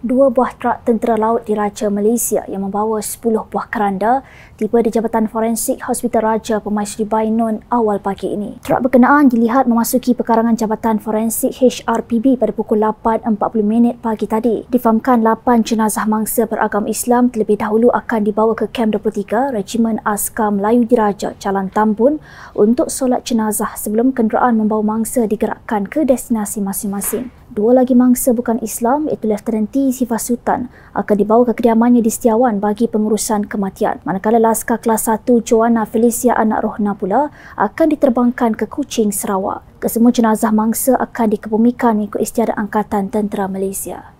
dua buah trak tentera laut di Raja Malaysia yang membawa 10 buah keranda tiba di Jabatan Forensik Hospital Raja Pemai Sri Bainun awal pagi ini. Trak berkenaan dilihat memasuki pekarangan Jabatan Forensik HRPB pada pukul 8.40 pagi tadi. Difahamkan 8 jenazah mangsa beragam Islam terlebih dahulu akan dibawa ke Kem 23 Regimen Askar Melayu Raja Jalan Tambun untuk solat jenazah sebelum kenderaan membawa mangsa digerakkan ke destinasi masing-masing. Dua lagi mangsa bukan Islam iaitu Leftenanti sifat sultan akan dibawa ke kediamannya di Setiawan bagi pengurusan kematian. Manakala laskar kelas 1 Joanna Felicia anak Rohna pula akan diterbangkan ke Kuching Sarawak. Kesemua jenazah mangsa akan dikebumikan ikut istiadat angkatan tentera Malaysia.